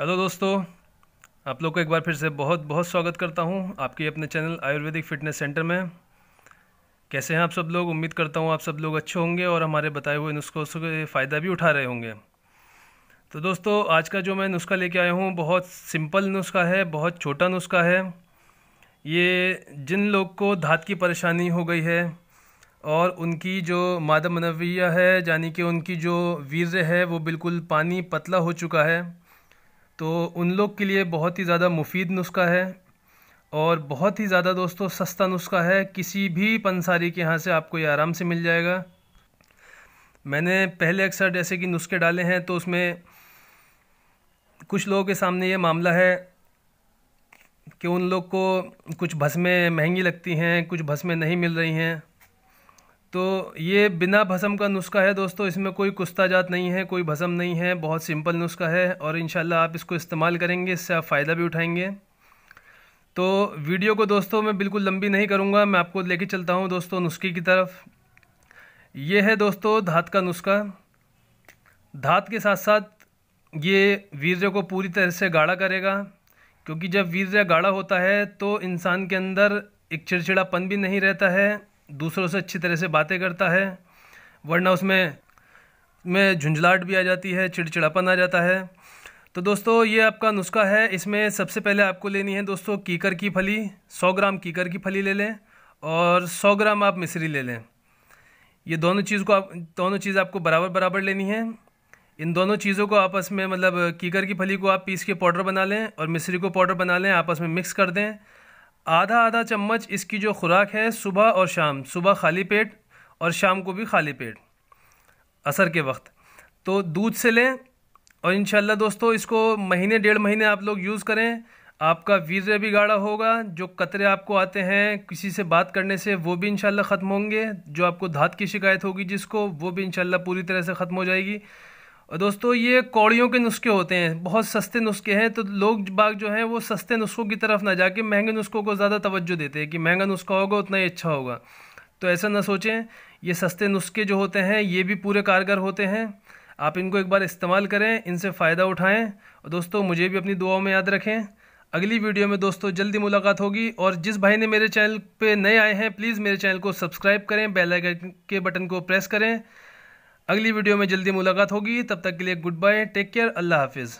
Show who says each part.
Speaker 1: hello दोस्तों आप लोग को एक बार फिर से बहुत बहुत स्वागत करता हूं आपके अपने चैनल आयुर्वेदिक फिटनेस सेंटर में कैसे हैं आप सब लोग उम्मीद करता हूं आप सब लोग अच्छे होंगे और हमारे बताए हुए नुस्खों से फ़ायदा भी उठा रहे होंगे तो दोस्तों आज का जो मैं नुस्खा लेके आया हूँ बहुत सिंपल नुस्खा है बहुत छोटा नुस्खा है ये जिन लोग को धात की परेशानी हो गई है और उनकी जो मादा मनविया है यानी कि उनकी जो वीर्य है वो बिल्कुल पानी पतला हो चुका है तो उन लोग के लिए बहुत ही ज़्यादा मुफीद नुस्खा है और बहुत ही ज़्यादा दोस्तों सस्ता नुस्खा है किसी भी पंसारी के यहाँ से आपको ये आराम से मिल जाएगा मैंने पहले अक्सर जैसे कि नुस्खे डाले हैं तो उसमें कुछ लोगों के सामने ये मामला है कि उन लोग को कुछ भस्में महंगी लगती हैं कुछ भस्में नहीं मिल रही हैं तो ये बिना भसम का नुस्खा है दोस्तों इसमें कोई जात नहीं है कोई भसम नहीं है बहुत सिंपल नुस्खा है और इन आप इसको इस्तेमाल करेंगे इससे आप फ़ायदा भी उठाएंगे तो वीडियो को दोस्तों मैं बिल्कुल लंबी नहीं करूँगा मैं आपको लेके चलता हूँ दोस्तों नुस्खे की तरफ ये है दोस्तों धात का नुस्खा धात के साथ साथ ये वीर्य को पूरी तरह से गाढ़ा करेगा क्योंकि जब वीर्य गाढ़ा होता है तो इंसान के अंदर एक चिड़चिड़ापन भी नहीं रहता है दूसरों से अच्छी तरह से बातें करता है वरना उसमें में झुंझलाट भी आ जाती है चिड़चिड़ापन आ जाता है तो दोस्तों ये आपका नुस्खा है इसमें सबसे पहले आपको लेनी है दोस्तों कीकर की फली 100 ग्राम कीकर की फली ले लें और 100 ग्राम आप मिश्री ले लें ये दोनों चीज़ को आप दोनों चीज़ आपको बराबर बराबर लेनी है इन दोनों चीज़ों को आपस में मतलब कीकर की फली को आप पीस के पाउडर बना लें और मिश्री को पाउडर बना लें आपस में मिक्स कर दें आधा आधा चम्मच इसकी जो खुराक है सुबह और शाम सुबह खाली पेट और शाम को भी खाली पेट असर के वक्त तो दूध से लें और इन दोस्तों इसको महीने डेढ़ महीने आप लोग यूज़ करें आपका वीर भी गाढ़ा होगा जो कतरे आपको आते हैं किसी से बात करने से वो भी इन ख़त्म होंगे जो आपको धात की शिकायत होगी जिसको वो भी इन पूरी तरह से ख़त्म हो जाएगी और दोस्तों ये कौड़ियों के नुस्खे होते हैं बहुत सस्ते नुस्खे हैं तो लोग बाग जो हैं वो सस्ते नुस्खों की तरफ ना जाके महंगे नुस्खों को ज़्यादा तवज्जो देते हैं कि महंगा नुस्खा होगा उतना ही अच्छा होगा तो ऐसा ना सोचें ये सस्ते नुस्खे जो होते हैं ये भी पूरे कारगर होते हैं आप इनको एक बार इस्तेमाल करें इनसे फ़ायदा उठाएँ और दोस्तों मुझे भी अपनी दुआओं में याद रखें अगली वीडियो में दोस्तों जल्दी मुलाकात होगी और जिस भाई ने मेरे चैनल पे नए आए हैं प्लीज़ मेरे चैनल को सब्सक्राइब करें बेल आइकन के बटन को प्रेस करें अगली वीडियो में जल्दी मुलाकात होगी तब तक के लिए गुड बाय टेक केयर अल्लाह हाफिज़